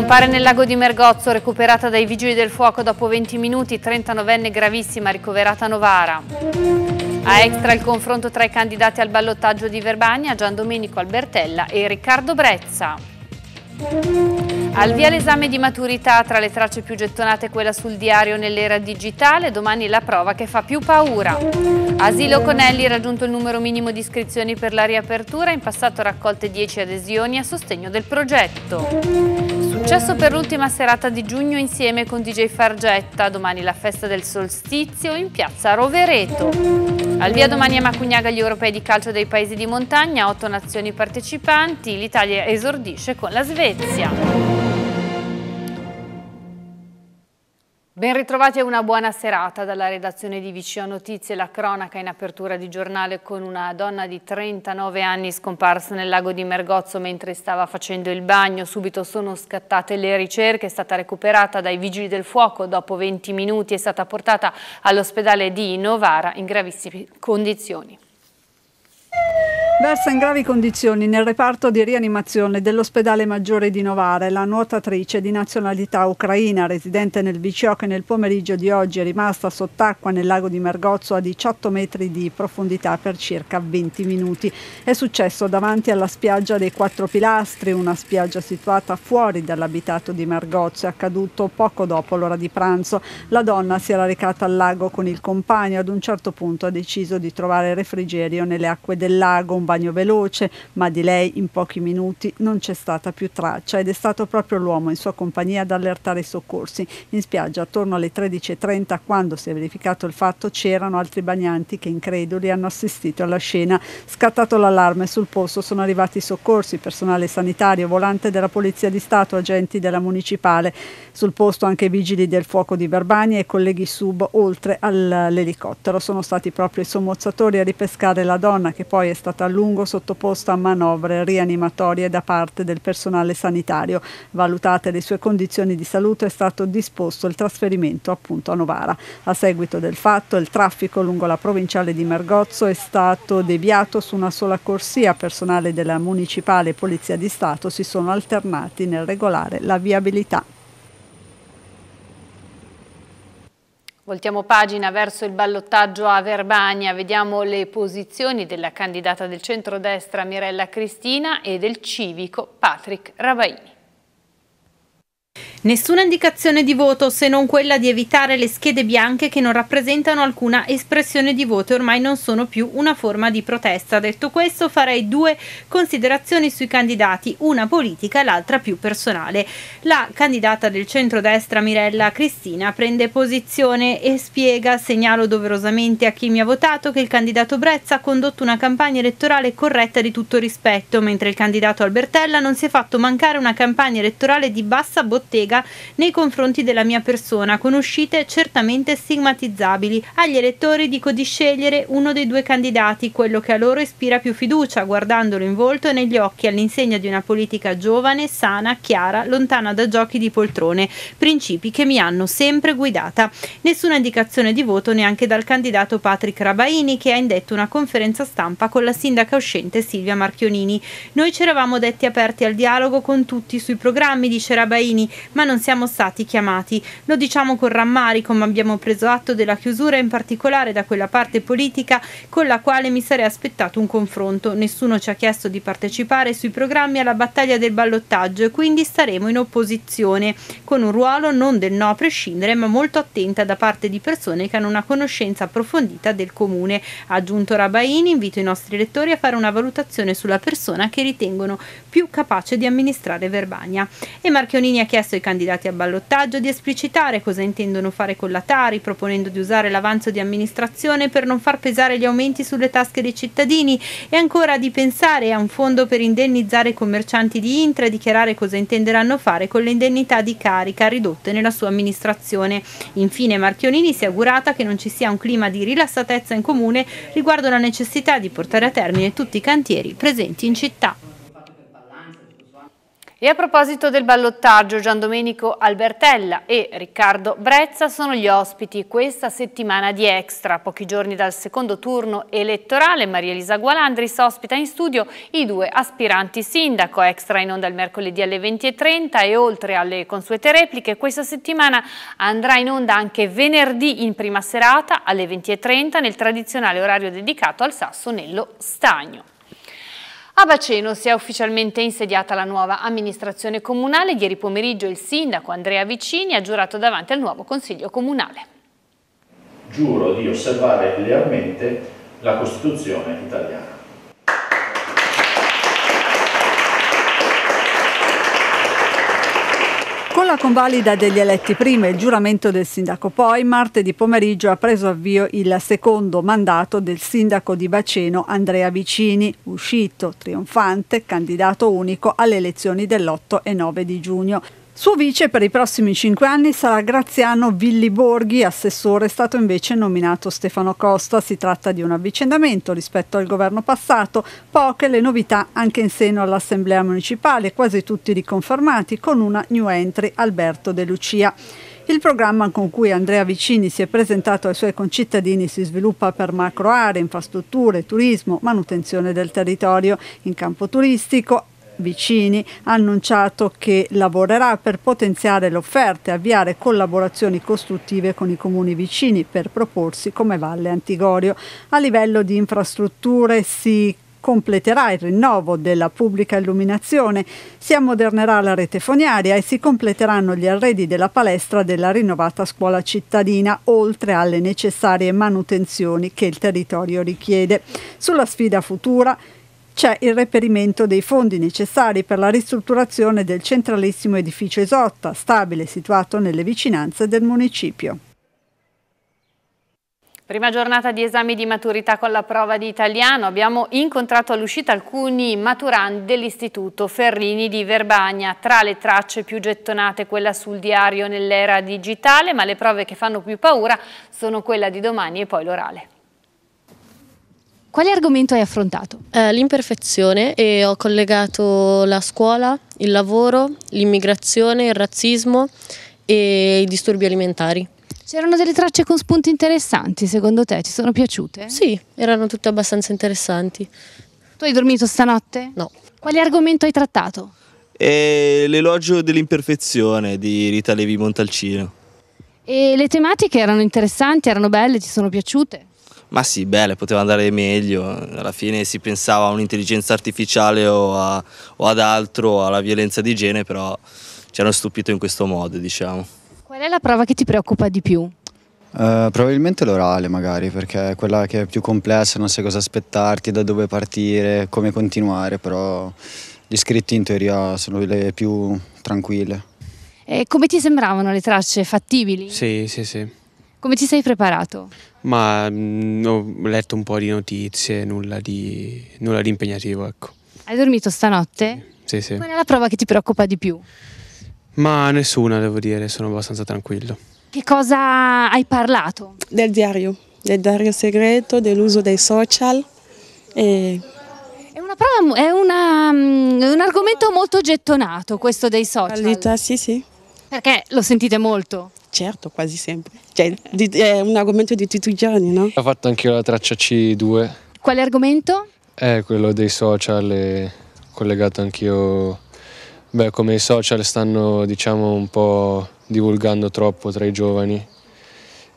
Scompare nel lago di Mergozzo, recuperata dai vigili del fuoco dopo 20 minuti, 39enne gravissima, ricoverata a Novara. A extra il confronto tra i candidati al ballottaggio di Verbania, Gian Domenico Albertella e Riccardo Brezza. Al via l'esame di maturità, tra le tracce più gettonate quella sul diario nell'era digitale, domani la prova che fa più paura. Asilo Conelli raggiunto il numero minimo di iscrizioni per la riapertura, in passato raccolte 10 adesioni a sostegno del progetto successo per l'ultima serata di giugno insieme con DJ Fargetta, domani la festa del solstizio in piazza Rovereto. Al via domani a Macugnaga gli europei di calcio dei paesi di montagna, otto nazioni partecipanti, l'Italia esordisce con la Svezia. Ben ritrovati e una buona serata dalla redazione di Vicino Notizie, la cronaca in apertura di giornale con una donna di 39 anni scomparsa nel lago di Mergozzo mentre stava facendo il bagno. Subito sono scattate le ricerche, è stata recuperata dai vigili del fuoco, dopo 20 minuti è stata portata all'ospedale di Novara in gravissime condizioni. Versa in gravi condizioni nel reparto di rianimazione dell'ospedale maggiore di Novare la nuotatrice di nazionalità ucraina residente nel VCO che nel pomeriggio di oggi è rimasta sott'acqua nel lago di Mergozzo a 18 metri di profondità per circa 20 minuti. È successo davanti alla spiaggia dei Quattro Pilastri, una spiaggia situata fuori dall'abitato di Mergozzo, è accaduto poco dopo l'ora di pranzo. La donna si era recata al lago con il compagno e ad un certo punto ha deciso di trovare refrigerio nelle acque del lago, un bagno veloce, ma di lei in pochi minuti non c'è stata più traccia ed è stato proprio l'uomo in sua compagnia ad allertare i soccorsi. In spiaggia attorno alle 13.30 quando si è verificato il fatto c'erano altri bagnanti che increduli hanno assistito alla scena. Scattato l'allarme sul posto sono arrivati i soccorsi, personale sanitario, volante della Polizia di Stato, agenti della municipale. Sul posto anche i vigili del fuoco di Verbania e colleghi sub oltre all'elicottero. Sono stati proprio i sommozzatori a ripescare la donna che poi è stata a lungo sottoposta a manovre rianimatorie da parte del personale sanitario. Valutate le sue condizioni di salute è stato disposto il trasferimento appunto a Novara. A seguito del fatto il traffico lungo la provinciale di Mergozzo è stato deviato su una sola corsia. Personale della municipale e Polizia di Stato si sono alternati nel regolare la viabilità. Voltiamo pagina verso il ballottaggio a Verbania, vediamo le posizioni della candidata del centrodestra Mirella Cristina e del civico Patrick Ravaini. Nessuna indicazione di voto se non quella di evitare le schede bianche che non rappresentano alcuna espressione di voto e ormai non sono più una forma di protesta. Detto questo farei due considerazioni sui candidati, una politica e l'altra più personale. La candidata del centrodestra Mirella Cristina prende posizione e spiega, segnalo doverosamente a chi mi ha votato, che il candidato Brezza ha condotto una campagna elettorale corretta di tutto rispetto, mentre il candidato Albertella non si è fatto mancare una campagna elettorale di bassa bottega bottega nei confronti della mia persona, con uscite certamente stigmatizzabili. Agli elettori dico di scegliere uno dei due candidati, quello che a loro ispira più fiducia, guardandolo in volto e negli occhi all'insegna di una politica giovane, sana, chiara, lontana da giochi di poltrone, principi che mi hanno sempre guidata. Nessuna indicazione di voto neanche dal candidato Patrick Rabaini che ha indetto una conferenza stampa con la sindaca uscente Silvia Marchionini. Noi ci eravamo detti aperti al dialogo con tutti sui programmi, dice Rabaini, ma non siamo stati chiamati. Lo diciamo con rammarico, ma abbiamo preso atto della chiusura, in particolare da quella parte politica con la quale mi sarei aspettato un confronto. Nessuno ci ha chiesto di partecipare sui programmi alla battaglia del ballottaggio e quindi staremo in opposizione, con un ruolo non del no a prescindere, ma molto attenta da parte di persone che hanno una conoscenza approfondita del comune. Ha aggiunto Rabaini, invito i nostri lettori a fare una valutazione sulla persona che ritengono più capace di amministrare Verbania. E Marchionini ha chiesto chiesto ai candidati a ballottaggio di esplicitare cosa intendono fare con la Tari, proponendo di usare l'avanzo di amministrazione per non far pesare gli aumenti sulle tasche dei cittadini e ancora di pensare a un fondo per indennizzare i commercianti di Intra e dichiarare cosa intenderanno fare con le indennità di carica ridotte nella sua amministrazione. Infine Marchionini si è augurata che non ci sia un clima di rilassatezza in comune riguardo la necessità di portare a termine tutti i cantieri presenti in città. E a proposito del ballottaggio, Giandomenico Albertella e Riccardo Brezza sono gli ospiti questa settimana di Extra. Pochi giorni dal secondo turno elettorale, Maria Elisa Gualandris ospita in studio i due aspiranti sindaco. Extra in onda il mercoledì alle 20.30 e oltre alle consuete repliche, questa settimana andrà in onda anche venerdì in prima serata alle 20.30 nel tradizionale orario dedicato al Sasso nello Stagno. A Baceno si è ufficialmente insediata la nuova amministrazione comunale. Ieri pomeriggio il sindaco Andrea Vicini ha giurato davanti al nuovo consiglio comunale. Giuro di osservare lealmente la Costituzione italiana convalida degli eletti prima e il giuramento del sindaco poi, martedì pomeriggio ha preso avvio il secondo mandato del sindaco di Baceno Andrea Vicini, uscito trionfante, candidato unico alle elezioni dell'8 e 9 di giugno. Suo vice per i prossimi cinque anni sarà Graziano Villi Borghi, assessore è stato invece nominato Stefano Costa. Si tratta di un avvicendamento rispetto al governo passato, poche le novità anche in seno all'Assemblea Municipale, quasi tutti riconfermati, con una new entry Alberto De Lucia. Il programma con cui Andrea Vicini si è presentato ai suoi concittadini si sviluppa per macro aree, infrastrutture, turismo, manutenzione del territorio. In campo turistico vicini, ha annunciato che lavorerà per potenziare l'offerta e avviare collaborazioni costruttive con i comuni vicini per proporsi come Valle Antigorio. A livello di infrastrutture si completerà il rinnovo della pubblica illuminazione, si ammodernerà la rete foniaria e si completeranno gli arredi della palestra della rinnovata scuola cittadina, oltre alle necessarie manutenzioni che il territorio richiede. Sulla sfida futura c'è il reperimento dei fondi necessari per la ristrutturazione del centralissimo edificio Esotta, stabile situato nelle vicinanze del municipio. Prima giornata di esami di maturità con la prova di italiano. Abbiamo incontrato all'uscita alcuni maturandi dell'Istituto Ferrini di Verbagna. Tra le tracce più gettonate quella sul diario nell'era digitale, ma le prove che fanno più paura sono quella di domani e poi l'orale. Quale argomento hai affrontato? Eh, l'imperfezione e ho collegato la scuola, il lavoro, l'immigrazione, il razzismo e i disturbi alimentari. C'erano delle tracce con spunti interessanti, secondo te? Ti sono piaciute? Sì, erano tutte abbastanza interessanti. Tu hai dormito stanotte? No. Quale argomento hai trattato? Eh, l'elogio dell'imperfezione di Rita Levi Montalcino. E le tematiche erano interessanti, erano belle, ti sono piaciute? Ma sì, bene, poteva andare meglio, alla fine si pensava a un'intelligenza artificiale o, a, o ad altro, alla violenza di genere, però ci hanno stupito in questo modo, diciamo. Qual è la prova che ti preoccupa di più? Uh, probabilmente l'orale magari perché è quella che è più complessa, non sai cosa aspettarti, da dove partire, come continuare, però gli scritti in teoria sono le più tranquille. E come ti sembravano le tracce fattibili? Sì, sì, sì. Come ci sei preparato? Ma mh, mm, ho letto un po' di notizie, nulla di, nulla di impegnativo, ecco. Hai dormito stanotte? Sì, sì. Qual è la prova che ti preoccupa di più? Ma nessuna, devo dire, sono abbastanza tranquillo. Che cosa hai parlato? Del diario, del diario segreto, dell'uso dei social. E... È, una prova, è una, um, un argomento molto gettonato questo dei social. sì, sì. Perché lo sentite molto? Certo, quasi sempre. Cioè, è un argomento di tutti i giorni, no? Ho fatto anche io la traccia C2. Quale argomento? È quello dei social, e collegato anch'io. Beh, come i social stanno, diciamo, un po' divulgando troppo tra i giovani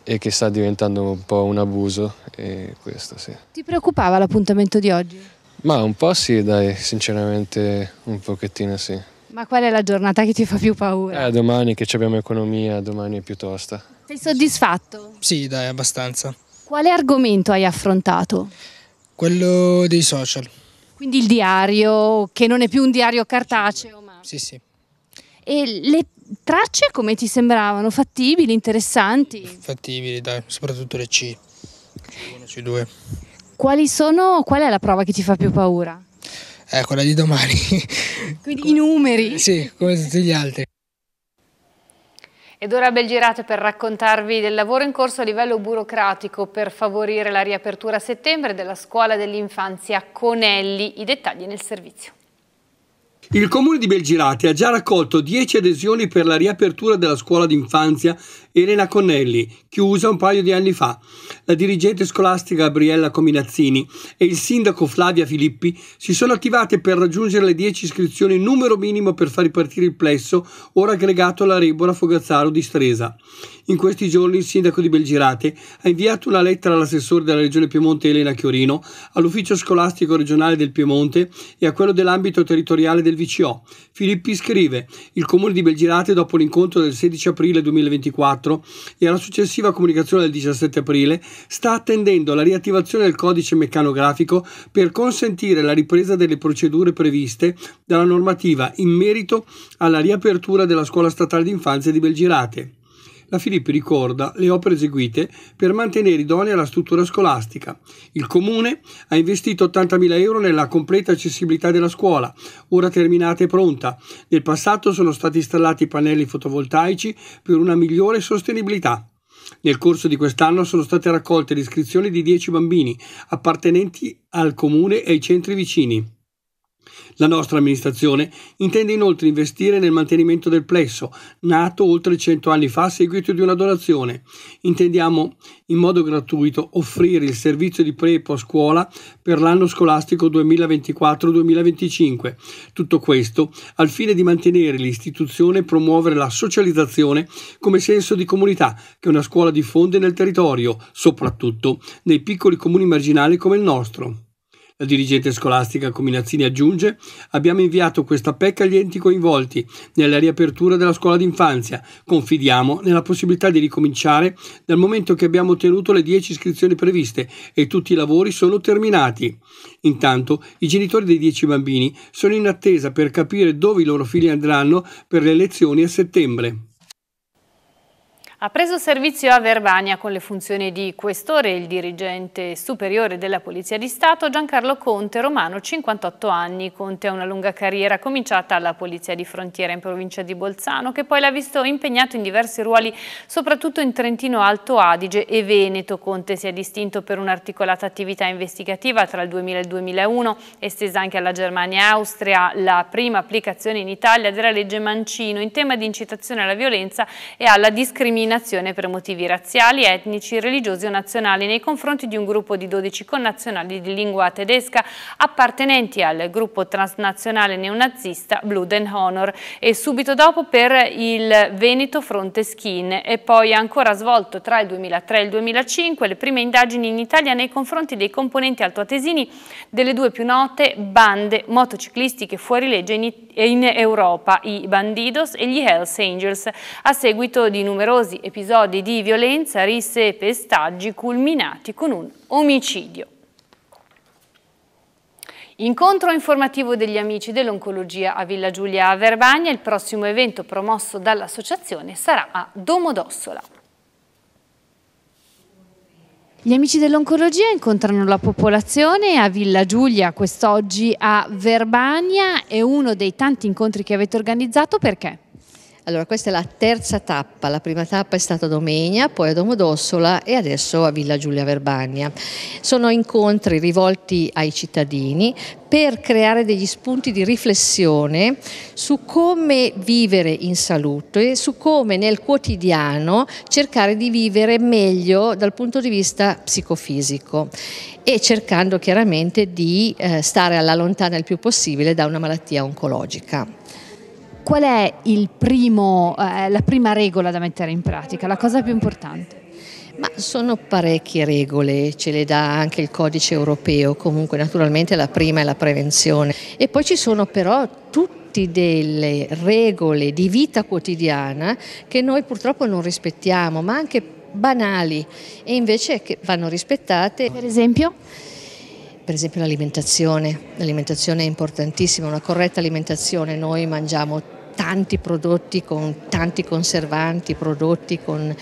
e che sta diventando un po' un abuso e questo sì. Ti preoccupava l'appuntamento di oggi? Ma un po' sì, dai, sinceramente un pochettino sì. Ma qual è la giornata che ti fa più paura? Eh, domani che abbiamo economia, domani è piuttosto. Sei soddisfatto? Sì, dai, abbastanza. Quale argomento hai affrontato? Quello dei social. Quindi il diario, che non è più un diario cartaceo, ma... Sì, sì. E le tracce come ti sembravano? Fattibili, interessanti? Fattibili, dai, soprattutto le C. C1, C2. Quali sono, qual è la prova che ti fa più paura? Eh, quella di domani. Quindi i numeri. Sì, come tutti gli altri. Ed ora Belgirate per raccontarvi del lavoro in corso a livello burocratico per favorire la riapertura a settembre della scuola dell'infanzia Conelli. I dettagli nel servizio. Il comune di Belgirate ha già raccolto 10 adesioni per la riapertura della scuola d'infanzia Elena Connelli, chiusa un paio di anni fa, la dirigente scolastica Gabriella Cominazzini e il sindaco Flavia Filippi si sono attivate per raggiungere le 10 iscrizioni numero minimo per far ripartire il plesso, ora aggregato alla Rebola Fogazzaro di Stresa. In questi giorni il sindaco di Belgirate ha inviato una lettera all'assessore della Regione Piemonte Elena Chiorino, all'ufficio scolastico regionale del Piemonte e a quello dell'ambito territoriale del VCO. Filippi scrive: Il comune di Belgirate dopo l'incontro del 16 aprile 2024 2024 e alla successiva comunicazione del 17 aprile, sta attendendo la riattivazione del codice meccanografico per consentire la ripresa delle procedure previste dalla normativa in merito alla riapertura della scuola statale d'infanzia di Belgirate la Filippi ricorda le opere eseguite per mantenere idonea la struttura scolastica. Il comune ha investito 80.000 euro nella completa accessibilità della scuola, ora terminata e pronta. Nel passato sono stati installati pannelli fotovoltaici per una migliore sostenibilità. Nel corso di quest'anno sono state raccolte le iscrizioni di 10 bambini appartenenti al comune e ai centri vicini. La nostra amministrazione intende inoltre investire nel mantenimento del plesso, nato oltre 100 anni fa a seguito di una donazione. Intendiamo in modo gratuito offrire il servizio di prepo a scuola per l'anno scolastico 2024-2025. Tutto questo al fine di mantenere l'istituzione e promuovere la socializzazione come senso di comunità che una scuola diffonde nel territorio, soprattutto nei piccoli comuni marginali come il nostro. La dirigente scolastica Cominazzini aggiunge abbiamo inviato questa PEC agli enti coinvolti nella riapertura della scuola d'infanzia. Confidiamo nella possibilità di ricominciare dal momento che abbiamo ottenuto le 10 iscrizioni previste e tutti i lavori sono terminati. Intanto i genitori dei 10 bambini sono in attesa per capire dove i loro figli andranno per le lezioni a settembre. Ha preso servizio a Verbania con le funzioni di questore il dirigente superiore della Polizia di Stato Giancarlo Conte, romano, 58 anni. Conte ha una lunga carriera cominciata alla Polizia di Frontiera in provincia di Bolzano che poi l'ha visto impegnato in diversi ruoli soprattutto in Trentino Alto Adige e Veneto. Conte si è distinto per un'articolata attività investigativa tra il 2000 e il 2001 estesa anche alla Germania e Austria la prima applicazione in Italia della legge Mancino in tema di incitazione alla violenza e alla discriminazione discriminazione per motivi razziali, etnici, religiosi o nazionali nei confronti di un gruppo di 12 connazionali di lingua tedesca appartenenti al gruppo transnazionale neonazista Blood and Honor e subito dopo per il Veneto Fronte Skin e poi ancora svolto tra il 2003 e il 2005 le prime indagini in Italia nei confronti dei componenti altoatesini delle due più note bande motociclistiche fuorilegge in, in Europa, i Bandidos e gli Hells Angels, a seguito di numerosi episodi di violenza, risse e pestaggi culminati con un omicidio. Incontro informativo degli amici dell'oncologia a Villa Giulia a Verbagna, il prossimo evento promosso dall'associazione sarà a Domodossola. Gli amici dell'oncologia incontrano la popolazione a Villa Giulia, quest'oggi a Verbania, è uno dei tanti incontri che avete organizzato perché? Allora, questa è la terza tappa, la prima tappa è stata a Domenia, poi a Domodossola e adesso a Villa Giulia Verbania. Sono incontri rivolti ai cittadini per creare degli spunti di riflessione su come vivere in salute, e su come nel quotidiano cercare di vivere meglio dal punto di vista psicofisico e cercando chiaramente di eh, stare alla lontana il più possibile da una malattia oncologica qual è primo, eh, la prima regola da mettere in pratica, la cosa più importante? Ma sono parecchie regole, ce le dà anche il codice europeo, comunque naturalmente la prima è la prevenzione e poi ci sono però tutte delle regole di vita quotidiana che noi purtroppo non rispettiamo, ma anche banali e invece che vanno rispettate. Per esempio? per esempio l'alimentazione, l'alimentazione è importantissima, una corretta alimentazione, noi mangiamo tanti prodotti con tanti conservanti, prodotti, con,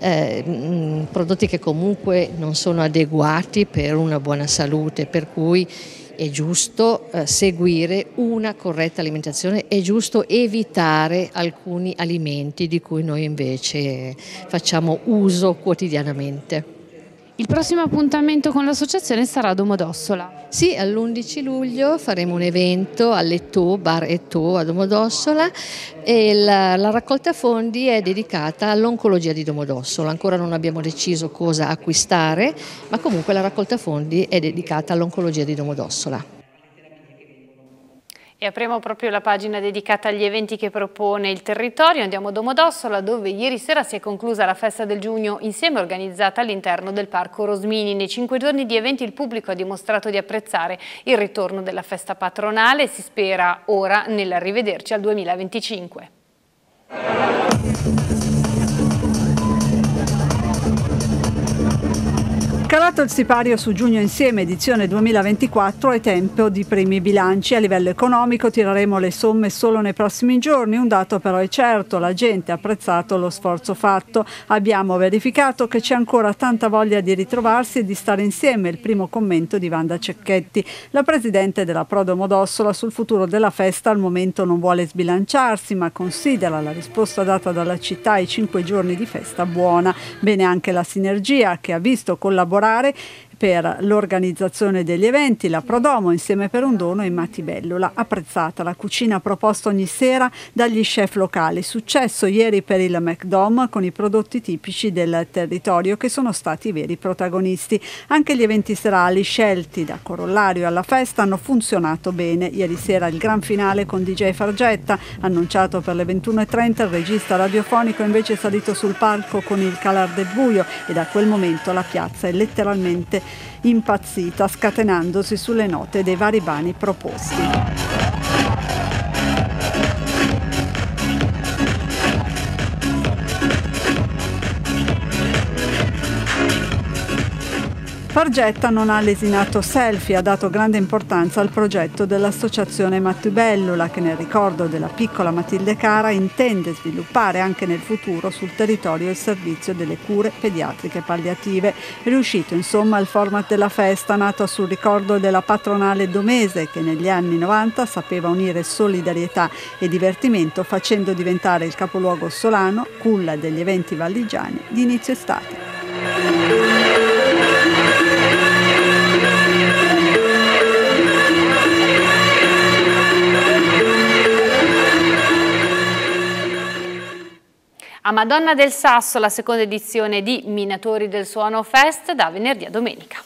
eh, prodotti che comunque non sono adeguati per una buona salute, per cui è giusto eh, seguire una corretta alimentazione, è giusto evitare alcuni alimenti di cui noi invece facciamo uso quotidianamente. Il prossimo appuntamento con l'associazione sarà a Domodossola. Sì, all'11 luglio faremo un evento all'Eto, Bar Eto a Domodossola e la, la, raccolta fondi è dedicata all'oncologia di Domodossola. Ancora non abbiamo deciso cosa acquistare, ma comunque la raccolta fondi è dedicata all'oncologia di Domodossola. E apriamo proprio la pagina dedicata agli eventi che propone il territorio. Andiamo a Domodossola dove ieri sera si è conclusa la festa del giugno insieme organizzata all'interno del Parco Rosmini. Nei cinque giorni di eventi il pubblico ha dimostrato di apprezzare il ritorno della festa patronale e si spera ora nell'arrivederci al 2025. Scalato il sipario su Giugno Insieme edizione 2024 è tempo di primi bilanci. A livello economico tireremo le somme solo nei prossimi giorni, un dato però è certo, la gente ha apprezzato lo sforzo fatto. Abbiamo verificato che c'è ancora tanta voglia di ritrovarsi e di stare insieme, il primo commento di Wanda Cecchetti. La presidente della Prodo Modossola sul futuro della festa al momento non vuole sbilanciarsi, ma considera la risposta data dalla città ai cinque giorni di festa buona. Bene anche la sinergia che ha visto collaborare lavorare per l'organizzazione degli eventi, la Prodomo insieme per un dono e Matibellula. apprezzata la cucina proposta ogni sera dagli chef locali. Successo ieri per il McDom con i prodotti tipici del territorio che sono stati i veri protagonisti. Anche gli eventi serali scelti da corollario alla festa hanno funzionato bene. Ieri sera il gran finale con DJ Fargetta, annunciato per le 21.30, il regista radiofonico invece è salito sul palco con il calar del buio e da quel momento la piazza è letteralmente impazzita scatenandosi sulle note dei vari bani proposti. Fargetta non ha lesinato selfie, ha dato grande importanza al progetto dell'associazione Mattibellula che nel ricordo della piccola Matilde Cara intende sviluppare anche nel futuro sul territorio il servizio delle cure pediatriche palliative. È riuscito insomma il format della festa nato sul ricordo della patronale Domese che negli anni 90 sapeva unire solidarietà e divertimento facendo diventare il capoluogo solano culla degli eventi valligiani di inizio estate. A Madonna del Sasso la seconda edizione di Minatori del Suono Fest da venerdì a domenica.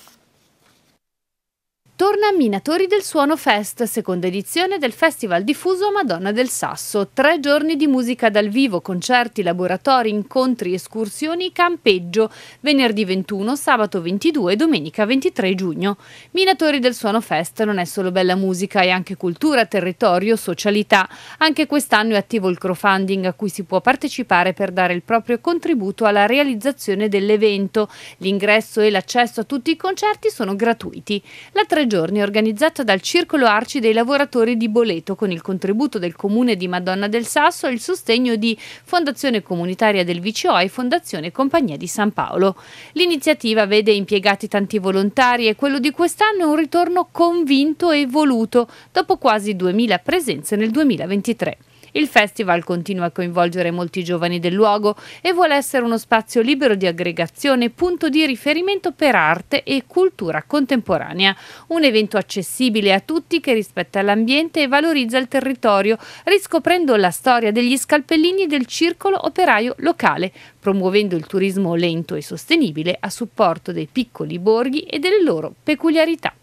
Torna a Minatori del Suono Fest, seconda edizione del Festival diffuso Madonna del Sasso. Tre giorni di musica dal vivo, concerti, laboratori, incontri, escursioni, campeggio. Venerdì 21, sabato 22 e domenica 23 giugno. Minatori del Suono Fest non è solo bella musica, è anche cultura, territorio, socialità. Anche quest'anno è attivo il crowdfunding a cui si può partecipare per dare il proprio contributo alla realizzazione dell'evento. L'ingresso e l'accesso a tutti i concerti sono gratuiti. La tre tre giorni organizzata dal Circolo Arci dei Lavoratori di Boleto con il contributo del Comune di Madonna del Sasso e il sostegno di Fondazione Comunitaria del VCO e Fondazione Compagnia di San Paolo. L'iniziativa vede impiegati tanti volontari e quello di quest'anno è un ritorno convinto e voluto dopo quasi 2.000 presenze nel 2023. Il festival continua a coinvolgere molti giovani del luogo e vuole essere uno spazio libero di aggregazione, punto di riferimento per arte e cultura contemporanea. Un evento accessibile a tutti che rispetta l'ambiente e valorizza il territorio, riscoprendo la storia degli scalpellini del circolo operaio locale, promuovendo il turismo lento e sostenibile a supporto dei piccoli borghi e delle loro peculiarità.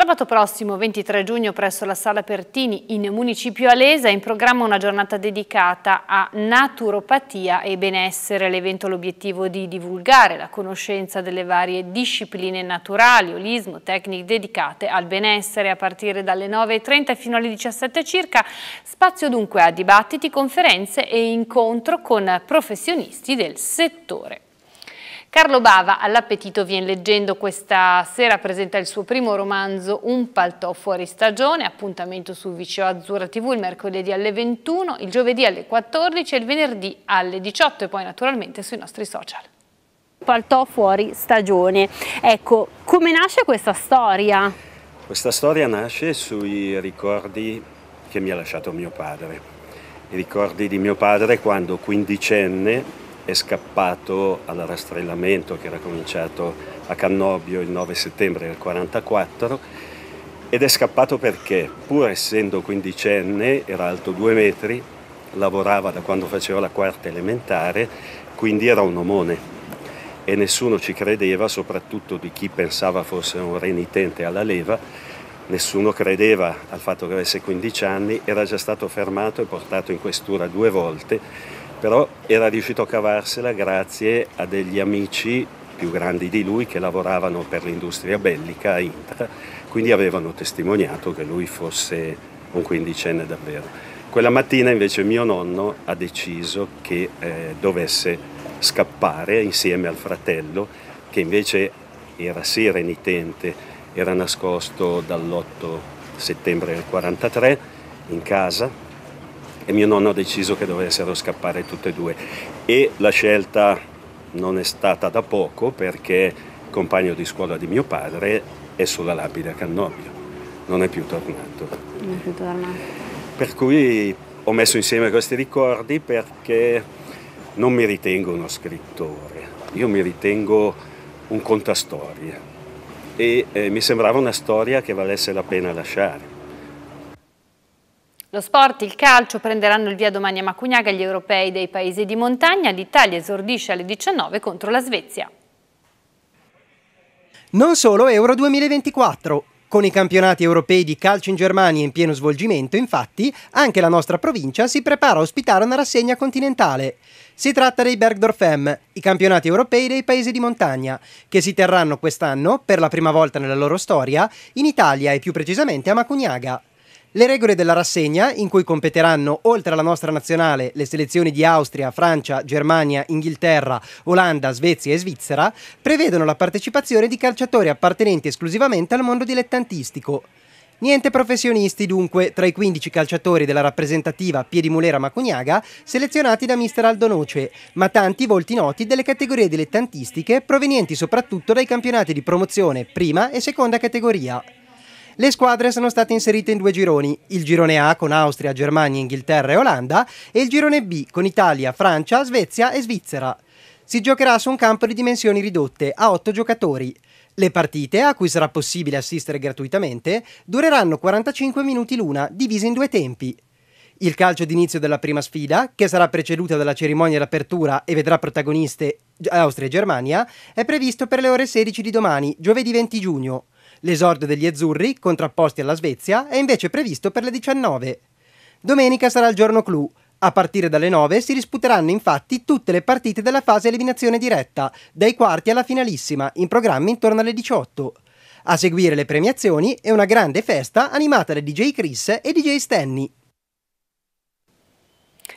Sabato prossimo, 23 giugno, presso la Sala Pertini in Municipio Alesa in programma una giornata dedicata a naturopatia e benessere. L'evento ha l'obiettivo di divulgare la conoscenza delle varie discipline naturali, olismo, tecniche dedicate al benessere. A partire dalle 9.30 fino alle 17 circa, spazio dunque a dibattiti, conferenze e incontro con professionisti del settore. Carlo Bava all'appetito viene leggendo questa sera, presenta il suo primo romanzo Un paltò fuori stagione, appuntamento su Viceo Azzurra TV il mercoledì alle 21, il giovedì alle 14 e il venerdì alle 18 e poi naturalmente sui nostri social paltò fuori stagione. Ecco, come nasce questa storia? Questa storia nasce sui ricordi che mi ha lasciato mio padre. I ricordi di mio padre quando quindicenne è scappato al rastrellamento che era cominciato a Cannobio il 9 settembre del 1944 ed è scappato perché, pur essendo quindicenne, era alto due metri, lavorava da quando faceva la quarta elementare, quindi era un omone e nessuno ci credeva, soprattutto di chi pensava fosse un renitente alla leva, nessuno credeva al fatto che avesse 15 anni, era già stato fermato e portato in questura due volte però era riuscito a cavarsela grazie a degli amici più grandi di lui che lavoravano per l'industria bellica a Intra, quindi avevano testimoniato che lui fosse un quindicenne davvero. Quella mattina invece mio nonno ha deciso che eh, dovesse scappare insieme al fratello che invece era sì renitente, era nascosto dall'8 settembre del 1943 in casa e mio nonno ha deciso che dovessero scappare tutte e due. E la scelta non è stata da poco perché il compagno di scuola di mio padre è sulla lapide a Cannobio, non è più tornato. Non è più tornato. Per cui ho messo insieme questi ricordi perché non mi ritengo uno scrittore, io mi ritengo un contastorie e eh, mi sembrava una storia che valesse la pena lasciare. Lo sport il calcio prenderanno il via domani a Macugnaga gli europei dei paesi di montagna. L'Italia esordisce alle 19 contro la Svezia. Non solo Euro 2024. Con i campionati europei di calcio in Germania in pieno svolgimento, infatti, anche la nostra provincia si prepara a ospitare una rassegna continentale. Si tratta dei Bergdorfem, i campionati europei dei paesi di montagna, che si terranno quest'anno, per la prima volta nella loro storia, in Italia e più precisamente a Macugnaga. Le regole della rassegna, in cui competeranno, oltre alla nostra nazionale, le selezioni di Austria, Francia, Germania, Inghilterra, Olanda, Svezia e Svizzera, prevedono la partecipazione di calciatori appartenenti esclusivamente al mondo dilettantistico. Niente professionisti dunque tra i 15 calciatori della rappresentativa Piedimulera Macugnaga selezionati da mister Aldo Noce, ma tanti volti noti delle categorie dilettantistiche provenienti soprattutto dai campionati di promozione prima e seconda categoria. Le squadre sono state inserite in due gironi, il girone A con Austria, Germania, Inghilterra e Olanda e il girone B con Italia, Francia, Svezia e Svizzera. Si giocherà su un campo di dimensioni ridotte a 8 giocatori. Le partite, a cui sarà possibile assistere gratuitamente, dureranno 45 minuti l'una, divise in due tempi. Il calcio d'inizio della prima sfida, che sarà preceduta dalla cerimonia d'apertura e vedrà protagoniste Austria e Germania, è previsto per le ore 16 di domani, giovedì 20 giugno. L'esordio degli azzurri, contrapposti alla Svezia, è invece previsto per le 19. Domenica sarà il giorno clou. A partire dalle 9 si disputeranno infatti tutte le partite della fase eliminazione diretta, dai quarti alla finalissima, in programma intorno alle 18. A seguire le premiazioni è una grande festa animata da DJ Chris e DJ Stanny.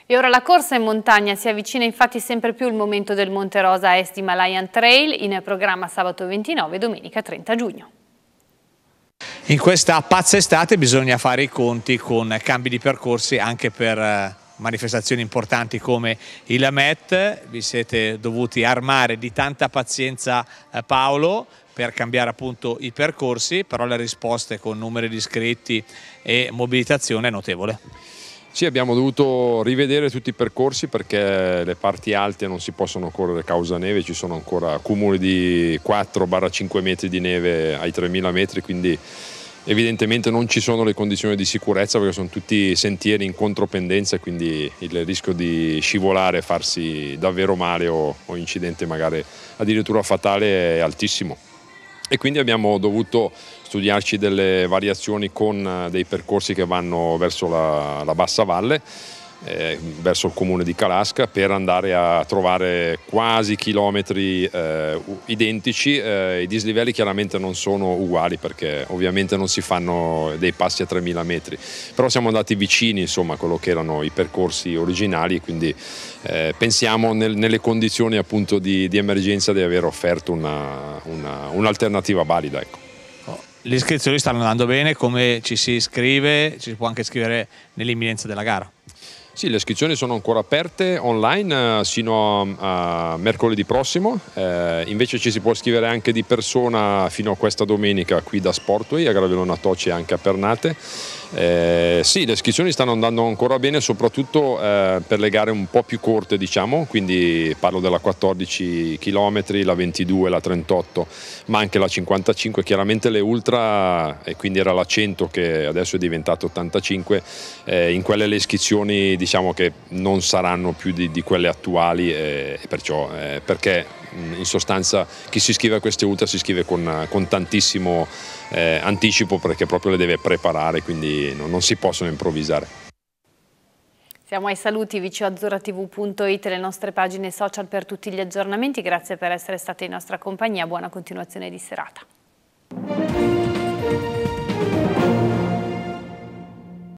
E ora la corsa in montagna si avvicina infatti sempre più il momento del Monte Rosa Estima Lion Trail in programma sabato 29 e domenica 30 giugno in questa pazza estate bisogna fare i conti con cambi di percorsi anche per eh, manifestazioni importanti come il MET, vi siete dovuti armare di tanta pazienza eh, Paolo per cambiare appunto i percorsi, però le risposte con numeri di iscritti e mobilitazione è notevole. Sì, abbiamo dovuto rivedere tutti i percorsi perché le parti alte non si possono correre causa neve, ci sono ancora cumuli di 4-5 metri di neve ai 3000 metri, quindi Evidentemente non ci sono le condizioni di sicurezza perché sono tutti sentieri in contropendenza, quindi il rischio di scivolare, farsi davvero male o, o incidente magari addirittura fatale è altissimo. E quindi abbiamo dovuto studiarci delle variazioni con eh, dei percorsi che vanno verso la, la bassa valle eh, verso il comune di Calasca per andare a trovare quasi chilometri eh, identici. Eh, I dislivelli chiaramente non sono uguali perché ovviamente non si fanno dei passi a 3000 metri, però siamo andati vicini insomma, a quello che erano i percorsi originali, quindi eh, pensiamo nel, nelle condizioni appunto di, di, emergenza di aver offerto una, una, un'alternativa valida. Ecco. Oh, Le iscrizioni stanno andando bene, come ci si iscrive, ci si può anche scrivere nell'imminenza della gara. Sì, le iscrizioni sono ancora aperte online eh, sino a, eh, a, mercoledì prossimo, eh, invece ci si può iscrivere anche di persona fino a questa domenica qui da Sportway a Gravellona Toci e anche a Pernate eh, sì, le iscrizioni stanno andando ancora bene, soprattutto eh, per le gare un po' più corte, diciamo, quindi parlo della 14 km, la 22, la 38, ma anche la 55. Chiaramente le ultra, e quindi era la 100 che adesso è diventata 85, eh, in quelle le iscrizioni diciamo che non saranno più di, di quelle attuali, eh, perciò eh, perché Mm, in sostanza chi si iscrive a queste ultra si iscrive con, eh, con tantissimo eh, anticipo perché proprio le deve preparare, quindi non, non si possono improvvisare. Siamo ai saluti vicioazzoratv.it, le nostre pagine social per tutti gli aggiornamenti. Grazie per essere stati in nostra compagnia, buona continuazione di serata.